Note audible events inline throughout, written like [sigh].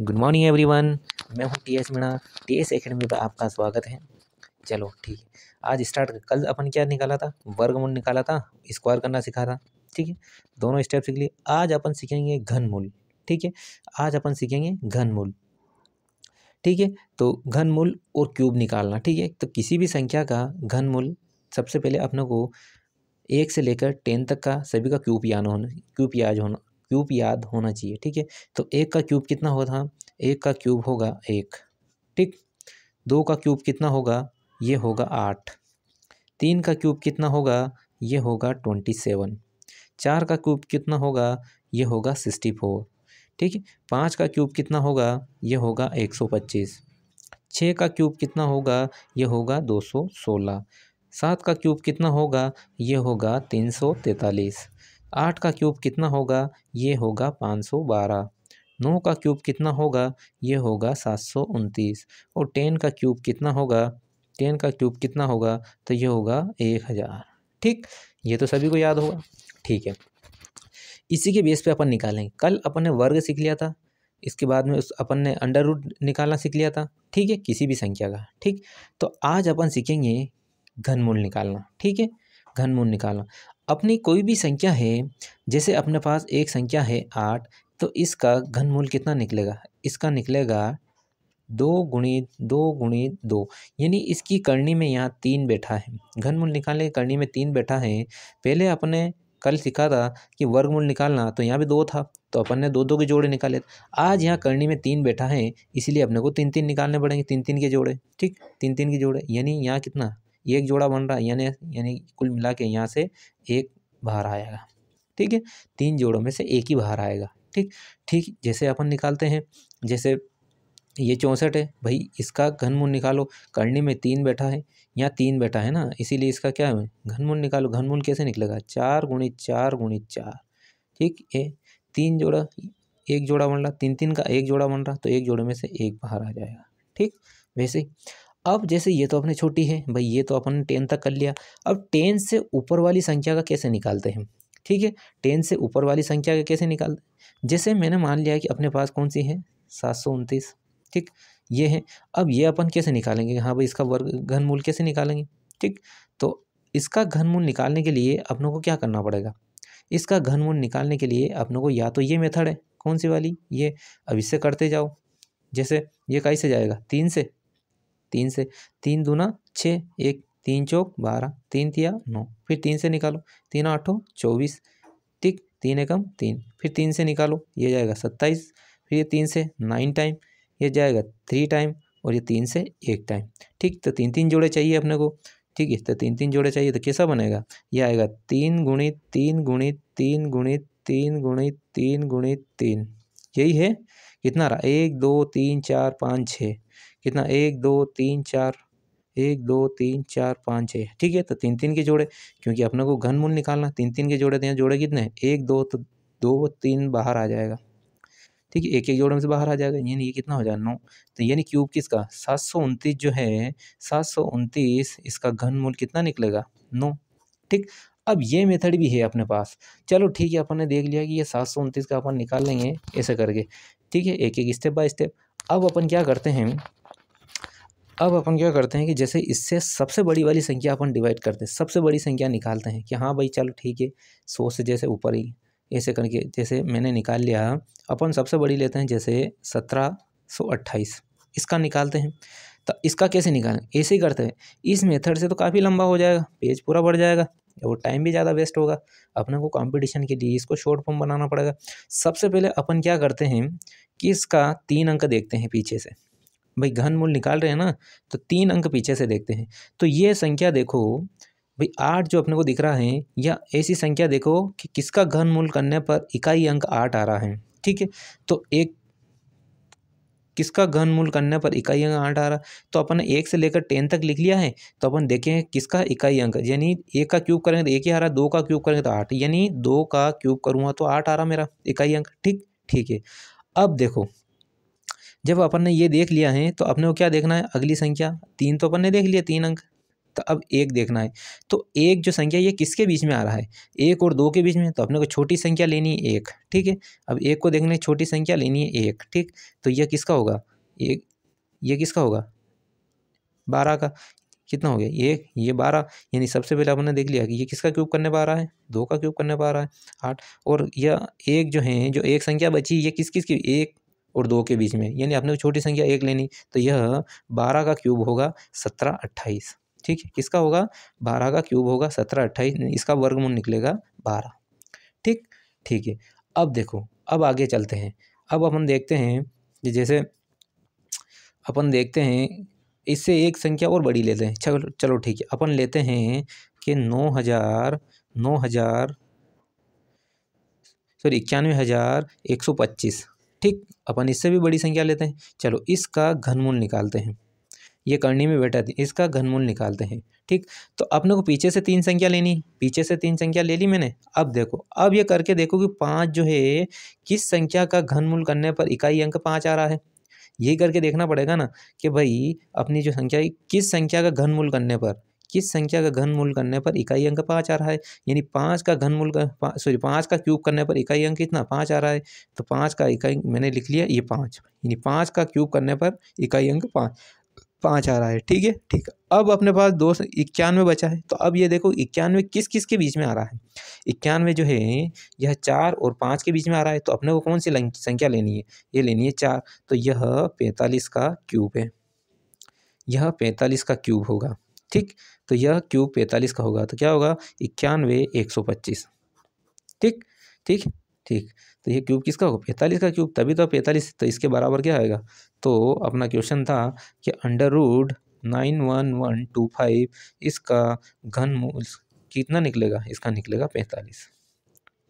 good morning everyone मैं हूँ T S Meena T S academy पर आपका स्वागत है चलो ठीक है आज स्टार्ट कल अपन क्या निकाला था वर्गमूल निकाला था स्क्वायर करना सीखा था ठीक है दोनों स्टेप सीख लिए आज अपन सीखेंगे घनमूल ठीक है आज अपन सीखेंगे घनमूल ठीक है तो घनमूल और क्यूब निकालना ठीक है तो किसी भी संख्या का घनमूल सबसे पहले अपने को एक से लेकर टेन तक का सभी का क्यूब याद होना क्यूब याद होना क्यूब याद होना चाहिए ठीक है तो एक का क्यूब कितना होगा एक का क्यूब होगा एक ठीक दो का क्यूब कितना होगा ये होगा आठ तीन का क्यूब कितना होगा ये होगा ट्वेंटी सेवन चार का क्यूब कितना होगा ये होगा सिक्सटी फोर ठीक है पाँच का क्यूब कितना होगा ये होगा एक सौ पच्चीस छः का क्यूब कितना होगा ये होगा दो सौ सोलह सात का क्यूब कितना होगा ये होगा तीन सौ तैंतालीस आठ का क्यूब कितना होगा ये होगा पाँच सौ बारह नौ का क्यूब कितना होगा ये होगा सात सौ उनतीस और टेन का क्यूब कितना होगा टेन का क्यूब कितना होगा तो ये होगा एक हज़ार ठीक ये तो सभी को याद होगा ठीक है इसी के बेस पे अपन निकालेंगे कल अपन ने वर्ग सीख लिया था इसके बाद में उस अपन ने अंडर रूट निकालना सीख लिया था ठीक है किसी भी संख्या का ठीक तो आज अपन सीखेंगे घनमूल निकालना ठीक है घनमूल निकालना अपनी कोई भी संख्या है जैसे अपने पास एक संख्या है आठ तो इसका घनमूल कितना निकलेगा इसका निकलेगा दो गुणित दो गुणित दो यानी इसकी करनी में यहाँ तीन बैठा है घनमूल निकालने करनी में तीन बैठा है पहले अपने कल सीखा था कि वर्गमूल निकालना तो यहाँ भी दो था तो अपन ने दो दो के जोड़े निकाले आज यहाँ करनी में तीन बैठा है इसलिए अपने को तीन तीन निकालने पड़ेंगे तीन तीन के जोड़े ठीक तीन तीन के जोड़े यानी यहाँ कितना एक जोड़ा बन रहा है यानी यानी कुल मिला के यहाँ से एक बाहर आएगा ठीक है तीन जोड़ों में से एक ही बाहर आएगा ठीक ठीक जैसे अपन निकालते हैं जैसे ये चौंसठ है भाई इसका घनमूल निकालो करणी में तीन बैठा है यहाँ तीन बैठा है ना इसीलिए इसका क्या है घनमूल निकालो घनमूल कैसे निकलेगा चार गुणी चार गुणी चार ठीक ये तीन जोड़ा एक जोड़ा बन रहा तीन तीन का एक जोड़ा बन रहा तो एक जोड़े में से एक बाहर आ जाएगा ठीक वैसे अब जैसे ये तो अपने छोटी है भाई ये तो अपन टेन तक कर लिया अब टेन से ऊपर वाली संख्या का कैसे निकालते हैं ठीक है टेन से ऊपर वाली संख्या का कैसे निकालते जैसे मैंने मान लिया कि अपने पास कौन सी है सात सौ उनतीस ठीक ये है अब ये अपन कैसे निकालेंगे हाँ भाई इसका वर्ग घनमूल कैसे निकालेंगे ठीक तो इसका घनमूल निकालने के लिए अपनों को क्या करना पड़ेगा इसका घनमूल निकालने के लिए अपनों को या तो ये मेथड है कौन सी वाली ये अब इससे करते जाओ जैसे ये कैसे जाएगा तीन से तीन से तीन दूना छः एक तीन चौक बारह तीन तिया नौ फिर तीन से निकालो तीन आठों चौबीस ठीक तीन एकम तीन फिर तीन से निकालो ये जाएगा सत्ताईस फिर ये तीन से नाइन टाइम ये जाएगा थ्री टाइम और ये तीन से एक टाइम ठीक तो तीन तीन जोड़े चाहिए अपने को ठीक है तो तीन तीन जोड़े चाहिए तो कैसा बनेगा यह आएगा तीन गुणित तीन गुणित तीन गुणित तीन गुणित तीन गुणित तीन यही है कितना रहा एक दो तीन चार पाँच छः कितना एक दो तीन चार एक दो तीन चार पाँच छः ठीक है तो तीन तीन के जोड़े क्योंकि अपने को घनमूल निकालना तीन तीन के जोड़े दें तो जोड़े कितने एक दो तो दो तीन बाहर आ जाएगा ठीक है एक एक जोड़े में से बाहर आ जाएगा यानी ये कितना हो जाए नौ तो यानी क्यूब किसका सात सौ उनतीस जो है सात सौ उनतीस इसका मूल कितना निकलेगा नौ ठीक अब ये मेथड भी है अपने पास चलो ठीक है अपन ने देख लिया कि ये सात सौ उनतीस का अपन निकाल लेंगे ऐसे करके ठीक है एक एक स्टेप बाय स्टेप अब अपन क्या करते हैं अब अपन क्या करते हैं कि जैसे इससे सबसे बड़ी वाली संख्या अपन डिवाइड करते हैं सबसे बड़ी संख्या निकालते हैं कि हाँ भाई चलो ठीक है सौ से जैसे ऊपर ही ऐसे करके जैसे मैंने निकाल लिया अपन सबसे बड़ी लेते हैं जैसे सत्रह सौ अट्ठाईस इसका निकालते हैं तो इसका कैसे निकालें ऐसे ही करते हैं इस मेथड से तो काफ़ी लंबा हो जाएगा पेज पूरा बढ़ जाएगा वो टाइम भी ज़्यादा वेस्ट होगा अपने को कॉम्पिटिशन के लिए इसको शॉर्ट फॉर्म बनाना पड़ेगा सबसे पहले अपन क्या करते हैं कि इसका तीन अंक देखते हैं पीछे से भाई घनमूल निकाल रहे हैं ना तो तीन अंक पीछे से देखते हैं तो ये संख्या देखो भाई आठ जो अपने को दिख रहा है या ऐसी संख्या देखो कि किसका घन मूल करने पर इकाई अंक आठ आ रहा है ठीक है तो एक किसका घन मूल करने पर इकाई अंक आठ आ रहा तो अपन ने एक से लेकर टेन तक लिख लिया है तो अपन देखें किसका इकाई अंक यानी एक का क्यूब करेंगे तो एक ही आ रहा दो का क्यूब करेंगे तो आठ यानी दो का क्यूब करूँगा तो आठ आ रहा मेरा इकाई अंक ठीक ठीक है अब देखो जब अपन ने ये देख लिया है तो अपने को क्या देखना है अगली संख्या तीन तो अपन ने देख लिया तीन अंक तो अब एक देखना है तो एक जो संख्या ये किसके बीच में आ रहा है एक और दो के बीच में तो अपने को छोटी संख्या लेनी है एक ठीक है अब एक को देखने छोटी संख्या लेनी है एक ठीक तो यह किसका होगा एक ये किसका होगा बारह का कितना हो गया एक ये बारह यानी सबसे पहले अपन ने देख लिया कि ये किसका क्यूब करने पा रहा है दो का क्यूब करने पा रहा है आठ और यह एक जो है जो एक संख्या बची ये किस किस की एक और दो के बीच में यानी आपने तो छोटी संख्या एक लेनी तो यह बारह का क्यूब होगा सत्रह अट्ठाईस ठीक है किसका होगा बारह का क्यूब होगा सत्रह अट्ठाईस इसका वर्गमूल निकलेगा बारह ठीक ठीक है अब देखो अब आगे चलते हैं अब अपन देखते हैं जैसे अपन देखते हैं इससे एक संख्या और बड़ी लेते हैं चलो चलो ठीक है अपन लेते हैं कि नौ हज़ार नौ हज़ार सॉरी इक्यानवे हज़ार एक सौ पच्चीस ठीक अपन इससे भी बड़ी संख्या लेते हैं चलो इसका घनमूल निकालते हैं ये करनी में बैठा थी इसका घनमूल निकालते हैं ठीक तो अपने को पीछे से तीन संख्या लेनी पीछे से तीन संख्या ले ली मैंने अब देखो अब ये करके देखो कि पाँच जो है किस संख्या का घनमूल करने पर इकाई अंक पाँच आ रहा है यही करके देखना पड़ेगा ना कि भाई अपनी जो संख्या किस संख्या का घनमूल करने पर किस संख्या का घनमूल करने पर इकाई अंक पाँच आ रहा है यानी पाँच का घनमूल सॉरी पाँच का क्यूब करने पर इकाई अंक कितना पाँच आ रहा है तो पाँच का इकाई मैंने लिख लिया ये पाँच यानी पाँच का क्यूब करने पर इकाई अंक पाँच पाँच आ रहा है ठीक है ठीक है अब अपने पास दो सौ इक्यानवे बचा है तो अब ये देखो इक्यानवे किस किस के बीच में आ रहा है इक्यानवे जो है यह चार और पाँच के बीच में आ रहा है तो अपने को कौन सी संख्या लेनी है ये लेनी है चार तो यह पैंतालीस का क्यूब है यह पैंतालीस का क्यूब होगा ठीक तो यह क्यूब पैंतालीस का होगा तो क्या होगा इक्यानवे एक सौ पच्चीस ठीक ठीक ठीक तो ये क्यूब किसका होगा पैंतालीस का क्यूब तभी तो पैंतालीस तो इसके बराबर क्या आएगा तो अपना क्वेश्चन था कि under root nine one one two five इसका घन मूल कितना निकलेगा इसका निकलेगा पैंतालीस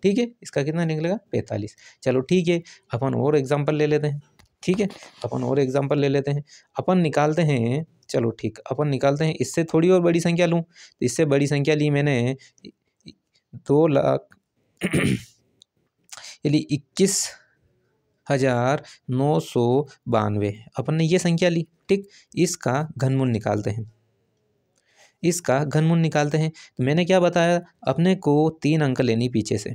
ठीक है इसका कितना निकलेगा पैंतालीस चलो ठीक है अपन और एग्जाम्पल ले लेते हैं ठीक है अपन और एग्जाम्पल ले लेते हैं अपन निकालते हैं चलो ठीक अपन निकालते हैं इससे थोड़ी और बड़ी संख्या लूँ तो इससे बड़ी संख्या ली मैंने दो लाख [clears throat] यानी इक्कीस हज़ार नौ सौ बानवे अपन ने ये संख्या ली ठीक इसका घनमूल निकालते हैं इसका घनमूल निकालते हैं तो मैंने क्या बताया अपने को तीन अंक लेनी पीछे से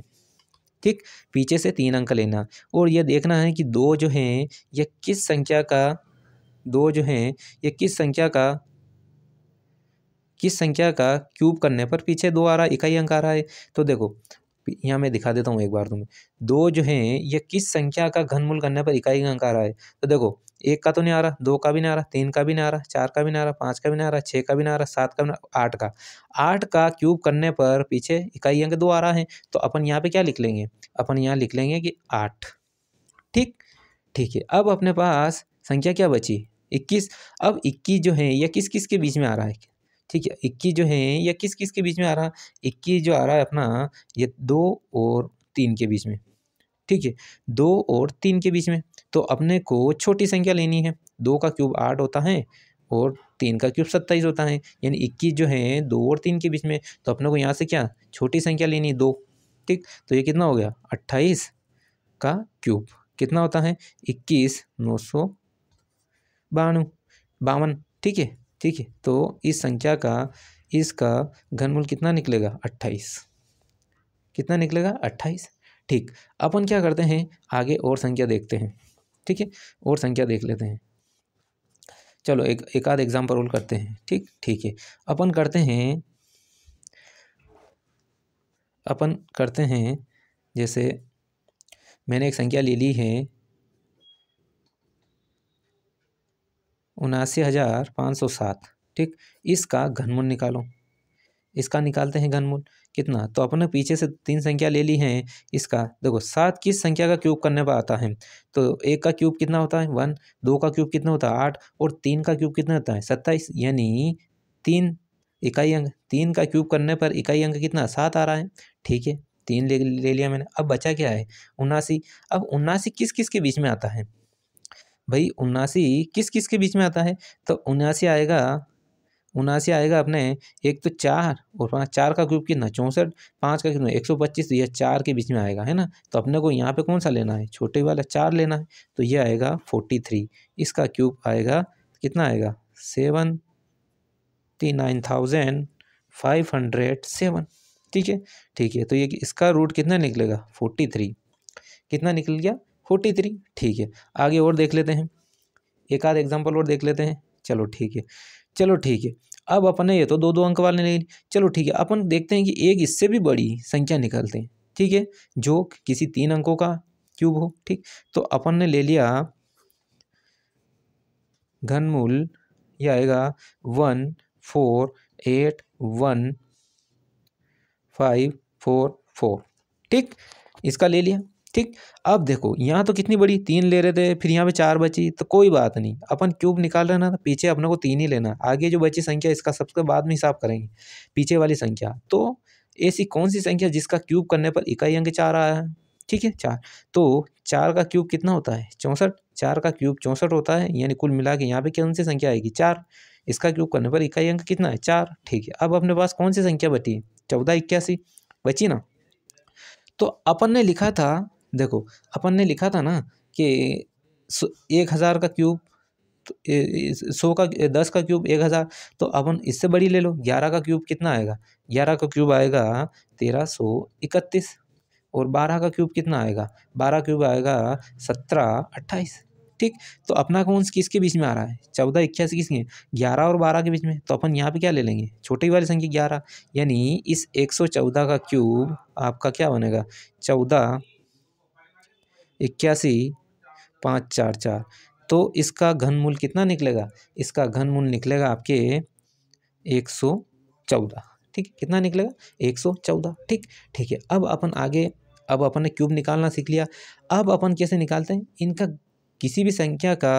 ठीक पीछे से तीन अंक लेना और यह देखना है कि दो जो हैं यह किस संख्या का दो जो हैं यह किस संख्या का किस संख्या का क्यूब करने पर पीछे दो आ रहा है इकाई अंक आ रहा है तो देखो यहाँ मैं दिखा देता हूँ एक बार तुम्हें दो जो हैं ये किस संख्या का घनमूल करने पर इकाई अंक आ रहा है तो देखो एक का तो नहीं आ रहा दो का भी नहीं आ रहा तीन का भी नहीं आ रहा चार का भी नहीं आ रहा पाँच का भी नहीं आ रहा छः का भी नहीं आ रहा सात का भी नहीं आठ का आठ का क्यूब करने पर पीछे इकाई अंक दो आ रहा है तो अपन यहाँ पे क्या लिख लेंगे अपन यहाँ लिख लेंगे कि आठ ठीक ठीक है अब अपने पास संख्या क्या बची इक्कीस अब इक्कीस जो है यह किस किस के बीच में आ रहा है ठीक है इक्कीस जो है या किस किस के बीच में आ रहा है इक्कीस जो आ रहा है अपना ये दो और तीन के बीच में ठीक है दो और तीन के बीच में तो अपने को छोटी संख्या लेनी है दो का क्यूब आठ होता है और तीन का क्यूब सत्ताईस होता है यानी इक्कीस जो है दो और तीन के बीच में तो अपने को यहाँ से क्या छोटी संख्या लेनी है दो ठीक तो ये कितना हो गया अट्ठाईस का क्यूब कितना होता है इक्कीस नौ सौ बानवे बावन ठीक है ठीक है तो इस संख्या का इसका घनमूल कितना निकलेगा अट्ठाईस कितना निकलेगा अट्ठाईस ठीक अपन क्या करते हैं आगे और संख्या देखते हैं ठीक है और संख्या देख लेते हैं चलो एक एक आध एग्जाम्पल करते हैं ठीक ठीक है अपन करते हैं अपन करते हैं जैसे मैंने एक संख्या ले ली है उनासी हज़ार पाँच सौ सात ठीक इसका घनमूल निकालो इसका निकालते हैं घनमूल कितना तो अपने पीछे से तीन संख्या ले ली है इसका देखो सात किस संख्या का क्यूब करने पर आता है तो एक का क्यूब कितना होता है वन दो का क्यूब कितना होता है आठ और तीन का क्यूब कितना होता है सत्ताईस यानी तीन इकाई अंक तीन का क्यूब करने पर इकाई अंक कितना सात आ रहा है ठीक है तीन ले ले लिया मैंने अब बचा क्या है उनासी अब उन्नासी किस किस के बीच में आता है भाई उन्नासी किस किस के बीच में आता है तो उन्यासी आएगा उनासी आएगा अपने एक तो चार और पाँच चार का ग्रुप कितना चौंसठ पाँच का कितना एक सौ पच्चीस तो यह चार के बीच में आएगा है ना तो अपने को यहाँ पे कौन सा लेना है छोटे वाला चार लेना है तो ये आएगा फोर्टी थ्री इसका क्यूब आएगा कितना आएगा seventy nine thousand five hundred seven ठीक है ठीक है तो ये इसका रूट कितना निकलेगा फोर्टी थ्री कितना निकल गया फोर्टी थ्री ठीक है आगे और देख लेते हैं एक आध एग्जाम्पल और देख लेते हैं चलो ठीक है चलो ठीक है अब अपने ये तो दो दो अंक वाले नहीं चलो ठीक है अपन देखते हैं कि एक इससे भी बड़ी संख्या निकलते हैं ठीक है जो किसी तीन अंकों का क्यूब हो ठीक तो अपन ने ले लिया घनमूल यह आएगा one four eight one five four four ठीक इसका ले लिया ठीक अब देखो यहाँ तो कितनी बड़ी तीन ले रहे थे फिर यहाँ पे चार बची तो कोई बात नहीं अपन क्यूब निकाल रहे ना तो पीछे अपने को तीन ही लेना आगे जो बची संख्या इसका सबसे बाद में हिसाब करेंगे पीछे वाली संख्या तो ऐसी कौन सी संख्या जिसका क्यूब करने पर इकाई अंक चार आया है ठीक है चार तो चार का क्यूब कितना होता है चौंसठ चार का क्यूब चौंसठ होता है यानी कुल मिला के यहाँ पे कौन सी संख्या आएगी चार इसका क्यूब करने पर इकाई अंक कितना है चार ठीक है अब अपने पास कौन सी संख्या बची चौदह इक्यासी बची ना तो अपन ने लिखा था देखो अपन ने लिखा था ना कि एक हज़ार का क्यूब तो, सौ का दस का क्यूब एक हज़ार तो अपन इससे बड़ी ले लो ग्यारह का क्यूब कितना आएगा ग्यारह का क्यूब आएगा तेरह सौ इकतीस और बारह का क्यूब कितना आएगा बारह क्यूब आएगा सत्रह अट्ठाईस ठीक तो अपना कौन किसके बीच में आ रहा है चौदह इक्यासी किसके ग्यारह और बारह के बीच में तो अपन यहाँ पे क्या ले लेंगे छोटी वाली संख्या ग्यारह यानी इस एक सौ चौदह का क्यूब आपका क्या बनेगा चौदह इक्यासी पाँच चार चार तो इसका घनमूल कितना निकलेगा इसका घनमूल निकलेगा आपके एक सौ चौदह ठीक कितना निकलेगा एक सौ चौदह ठीक ठीक है अब अपन आगे अब अपन ने क्यूब निकालना सीख लिया अब अपन कैसे निकालते हैं इनका किसी भी संख्या का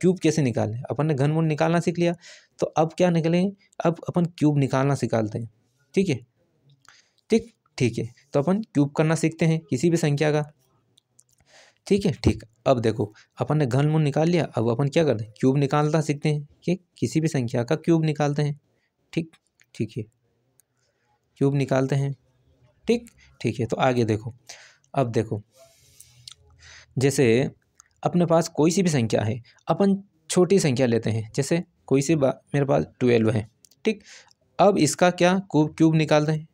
क्यूब कैसे निकालें अपन ने घनमूल निकालना सीख लिया तो अब क्या निकलें अब अपन क्यूब निकालना सिखाते हैं ठीक है ठीक ठीक है तो अपन क्यूब करना सीखते हैं किसी भी संख्या का ठीक है ठीक अब देखो अपन ने घनमूल निकाल लिया अब अपन क्या करते हैं क्यूब निकालना सीखते हैं कि किसी भी संख्या का क्यूब निकालते हैं ठीक ठीक है क्यूब निकालते हैं ठीक ठीक है तो आगे देखो अब देखो जैसे अपने पास कोई सी भी संख्या है अपन छोटी संख्या लेते हैं जैसे कोई सी बा मेरे पास ट्वेल्व है ठीक अब इसका क्या क्यूब क्यूब निकालते हैं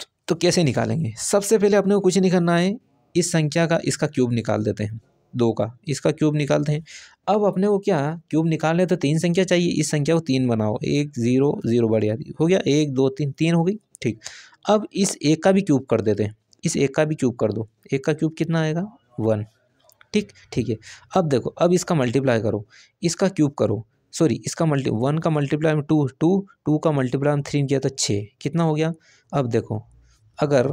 तो, तो कैसे निकालेंगे सबसे पहले अपने को कुछ नहीं करना है इस संख्या का इसका क्यूब निकाल देते हैं दो का इसका क्यूब निकालते हैं अब अपने को क्या क्यूब निकालने तो तीन संख्या चाहिए इस संख्या को तीन बनाओ एक ज़ीरो ज़ीरो बढ़िया हो गया एक दो तीन तीन हो गई ठीक अब इस एक का भी क्यूब कर देते हैं इस एक का भी क्यूब कर दो एक का क्यूब कितना आएगा वन ठीक ठीक है अब देखो अब इसका मल्टीप्लाई करो इसका क्यूब करो सॉरी इसका मल्टी वन का मल्टीप्लाई में टू टू टू का मल्टीप्लाई में थ्री किया तो छः कितना हो गया अब देखो अगर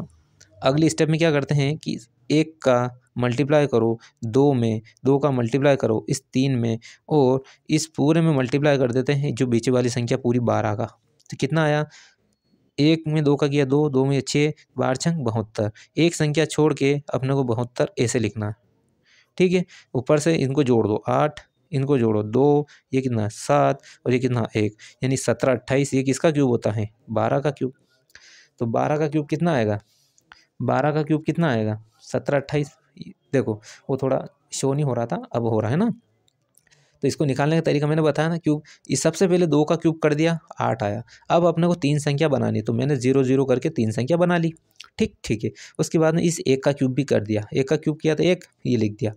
अगले स्टेप में क्या करते हैं कि एक का मल्टीप्लाई करो दो में दो का मल्टीप्लाई करो इस तीन में और इस पूरे में मल्टीप्लाई कर देते हैं जो बीच वाली संख्या पूरी बारह का तो कितना आया एक में दो का किया दो दो में छः बार छंग बहत्तर एक संख्या छोड़ के अपने को बहत्तर ऐसे लिखना ठीक है ऊपर से इनको जोड़ दो आठ इनको जोड़ो दो ये कितना सात और ये कितना एक यानी सत्रह अट्ठाईस ये किसका क्यूब होता है बारह का क्यूब तो बारह का क्यूब कितना आएगा बारह का क्यूब कितना आएगा सत्रह अट्ठाईस देखो वो थोड़ा शो नहीं हो रहा था अब हो रहा है ना तो इसको निकालने का तरीका मैंने बताया ना क्यूब इस सबसे पहले दो का क्यूब कर दिया आठ आया अब अपने को तीन संख्या बनानी तो मैंने जीरो जीरो करके तीन संख्या बना ली ठीक ठीक है उसके बाद में इस एक का क्यूब भी कर दिया एक का क्यूब किया तो एक ये लिख दिया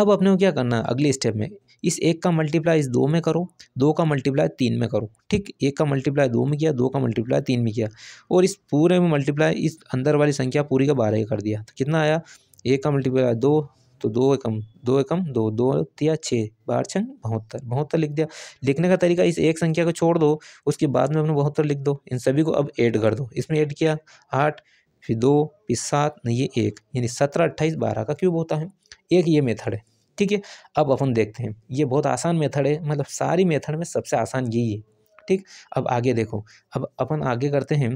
अब अपने को क्या करना है अगले स्टेप में इस एक का मल्टीप्लाई इस दो में करो दो का मल्टीप्लाई तीन में करो ठीक एक का मल्टीप्लाई दो में किया दो का मल्टीप्लाई तीन में किया और इस पूरे में मल्टीप्लाई इस अंदर वाली संख्या पूरी का बारह कर दिया तो कितना आया एक का मल्टीप्लाई दो तो दो एकम दो एकम दो दो या छः बार छः बहत्तर बहत्तर लिख दिया लिखने का तरीका इस एक संख्या को छोड़ दो उसके बाद में अपने बहत्तर लिख दो इन सभी को अब ऐड कर दो इसमें ऐड किया आठ फिर दो फिर सात नहीं ये एक यानी सत्रह अट्ठाईस बारह का क्यूब होता है एक ये मेथड है ठीक है अब अपन देखते हैं ये बहुत आसान मेथड है मतलब सारी मेथड में सबसे आसान यही है ठीक अब आगे देखो अब अपन आगे करते हैं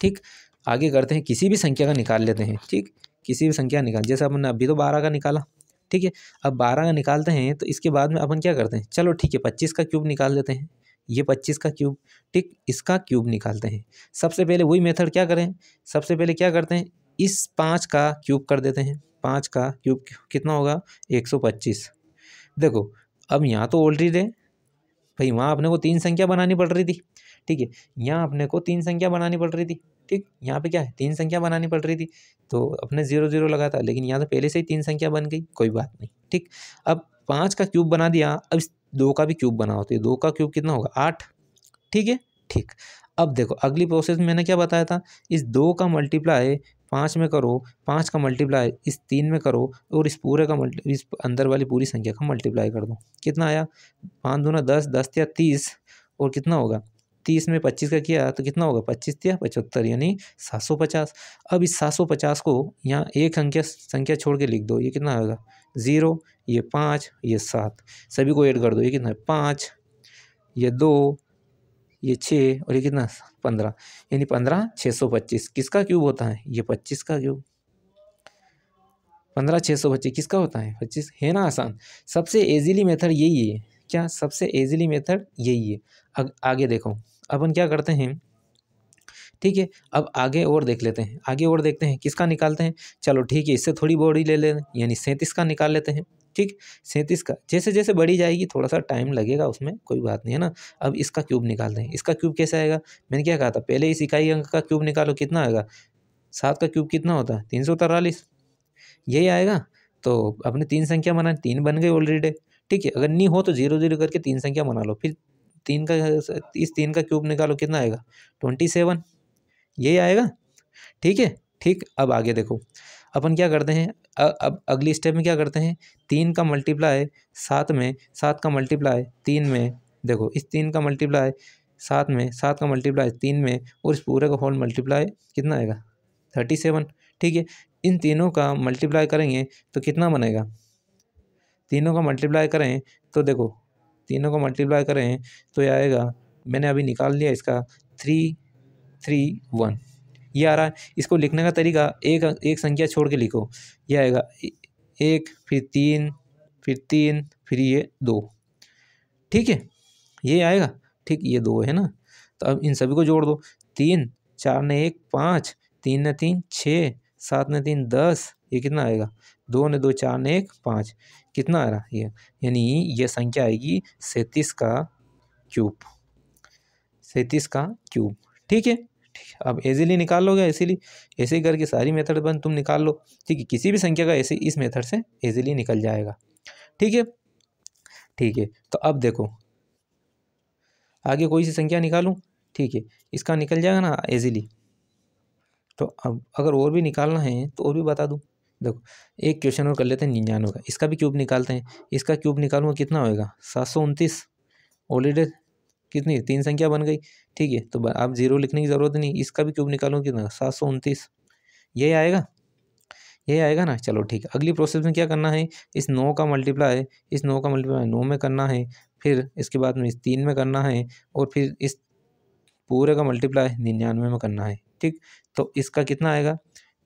ठीक आगे करते हैं किसी भी संख्या का निकाल लेते हैं ठीक किसी भी संख्या निकाल जैसे अपन अभी तो बारह का निकाला ठीक है अब बारह का निकालते हैं तो इसके बाद में अपन क्या करते हैं चलो ठीक है पच्चीस का क्यूब निकाल लेते हैं ये पच्चीस का क्यूब ठीक इसका क्यूब निकालते हैं सबसे पहले वही मेथड क्या करें सबसे पहले क्या करते हैं इस पाँच का क्यूब कर देते हैं पाँच का क्यूब कितना होगा एक सौ पच्चीस देखो अब यहाँ तो ऑलरेडी है भाई वहाँ अपने को तीन संख्या बनानी पड़ रही थी ठीक है यहाँ अपने को तीन संख्या बनानी पड़ रही थी ठीक यहाँ पे क्या है तीन संख्या बनानी पड़ रही थी तो अपने ज़ीरो ज़ीरो लगा था लेकिन यहाँ तो पहले से ही तीन संख्या बन गई कोई बात नहीं ठीक अब पाँच का क्यूब बना दिया अब इस दो का भी क्यूब बना होती है दो का क्यूब कितना होगा आठ ठीक है ठीक अब देखो अगली प्रोसेस मैंने क्या बताया था इस दो का मल्टीप्लाई पाँच में करो पाँच का मल्टीप्लाई इस तीन में करो और इस पूरे का मल्टी इस अंदर वाली पूरी संख्या का मल्टीप्लाई कर दो कितना आया पाँच ना दस दस या तीस और कितना होगा तीस में पच्चीस का किया तो कितना होगा पच्चीस या पचहत्तर यानी सात सौ पचास अब इस सात सौ पचास को यहाँ एक संख्या संख्या छोड़ के लिख दो ये कितना आएगा ज़ीरो ये पाँच ये सात सभी को ऐड कर दो ये कितना है पाँच ये दो ये छः और ये कितना पंद्रह यानी पंद्रह छः सौ पच्चीस किसका क्यूब होता है ये पच्चीस का क्यूब पंद्रह छः सौ पच्चीस किसका होता है पच्चीस है ना आसान सबसे ईजिली मेथड यही है क्या सबसे ईजिली मेथड यही है अग, आगे देखो अपन क्या करते हैं ठीक है अब आगे और देख लेते हैं आगे और देखते हैं किसका निकालते हैं चलो ठीक है इससे थोड़ी बॉडी ले लें यानी सैंतीस का निकाल लेते हैं ठीक सैंतीस का जैसे जैसे बढ़ी जाएगी थोड़ा सा टाइम लगेगा उसमें कोई बात नहीं है ना अब इसका क्यूब निकाल दें इसका क्यूब कैसे आएगा मैंने क्या कहा था पहले इस इकाई अंक का क्यूब निकालो कितना आएगा सात का क्यूब कितना होता है तीन सौ तिरालीस यही आएगा तो अपने तीन संख्या मना तीन बन गई ऑलरेडी ठीक है अगर नहीं हो तो जीरो जीरो करके तीन संख्या मना लो फिर तीन का इस तीन का क्यूब निकालो कितना आएगा ट्वेंटी सेवन यही आएगा ठीक है ठीक अब आगे देखो अपन क्या करते हैं अब अगली स्टेप में क्या करते हैं तीन का मल्टीप्लाई सात में सात का मल्टीप्लाई तीन में देखो इस तीन का मल्टीप्लाई सात में सात का मल्टीप्लाई तीन में और इस पूरे का होल मल्टीप्लाई कितना आएगा थर्टी सेवन ठीक है इन तीनों का मल्टीप्लाई करेंगे तो कितना बनेगा तीनों का मल्टीप्लाई करें तो देखो तीनों का मल्टीप्लाई करें तो यह आएगा मैंने अभी निकाल लिया इसका थ्री थ्री वन ये आ रहा है इसको लिखने का तरीका एक एक संख्या छोड़ के लिखो यह आएगा एक फिर तीन फिर तीन फिर ये दो ठीक है ये आएगा ठीक ये दो है ना तो अब इन सभी को जोड़ दो तीन चार ने एक पाँच तीन ने तीन छः सात ने तीन दस ये कितना आएगा दो ने दो चार ने एक पाँच कितना आ रहा है ये यानी ये संख्या आएगी सैंतीस का क्यूब सैंतीस का क्यूब ठीक है ठीक है अब ईजिली निकाल लोगे इसीलिए ऐसे ही करके सारी मेथड बन तुम निकाल लो ठीक है किसी भी संख्या का ऐसे इस मेथड से ईजिली निकल जाएगा ठीक है ठीक है तो अब देखो आगे कोई सी संख्या निकालूँ ठीक है इसका निकल जाएगा ना ईजिली तो अब अगर और भी निकालना है तो और भी बता दूँ देखो एक क्वेश्चन और कर लेते हैं निन्यानवे का इसका भी क्यूब निकालते हैं इसका क्यूब निकालूंगा कितना होएगा सात सौ उनतीस ऑलरेडी कितनी तीन संख्या बन गई ठीक है तो आप जीरो लिखने की ज़रूरत नहीं इसका भी क्यूब निकालो कितना सात सौ उनतीस यही आएगा यही आएगा ना चलो ठीक है अगली प्रोसेस में क्या करना है इस नौ का मल्टीप्लाई इस नौ का मल्टीप्लाई नौ में करना है फिर इसके बाद में इस तीन में करना है और फिर इस पूरे का मल्टीप्लाई निन्यानवे में करना है ठीक तो इसका कितना आएगा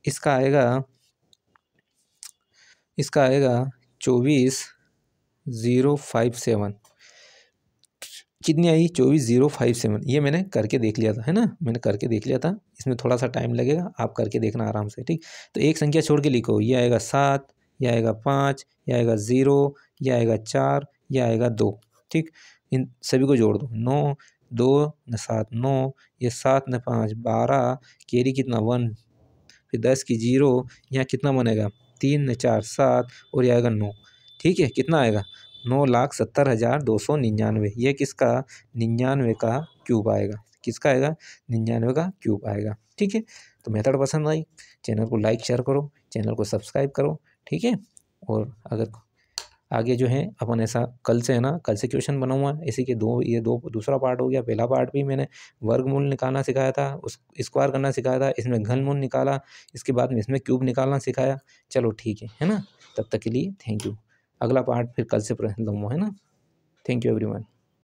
इसका आएगा इसका आएगा चौबीस ज़ीरो फाइव सेवन कितनी आई चौबीस जीरो फाइव सेवन ये मैंने करके देख लिया था है ना मैंने करके देख लिया था इसमें थोड़ा सा टाइम लगेगा आप करके देखना आराम से ठीक तो एक संख्या छोड़ के लिखो ये आएगा सात ये आएगा पाँच ये आएगा ज़ीरो ये आएगा चार ये आएगा दो ठीक इन सभी को जोड़ दो नौ दो न सात नौ ये सात न पाँच बारह केरी कितना वन फिर दस की जीरो यहाँ कितना बनेगा तीन न चार सात और ये आएगा नौ ठीक है कितना आएगा नौ लाख सत्तर हज़ार दो सौ निन्यानवे ये किसका निन्यानवे का क्यूब आएगा किसका आएगा निन्यानवे का क्यूब आएगा ठीक है तो मेथड पसंद आई चैनल को लाइक शेयर करो चैनल को सब्सक्राइब करो ठीक है और अगर आगे जो है अपन ऐसा कल से है ना कल से क्वेश्चन बनाऊँगा इसी के दो ये दो दूसरा पार्ट हो गया पहला पार्ट भी मैंने वर्गमूल निकालना सिखाया था उस स्क्वायर करना सिखाया था इसमें घनमूल निकाला इसके बाद में इसमें क्यूब निकालना सिखाया चलो ठीक है है ना तब तक के लिए थैंक यू अगला पार्ट फिर कल से लूँगा है ना थैंक यू एवरीवन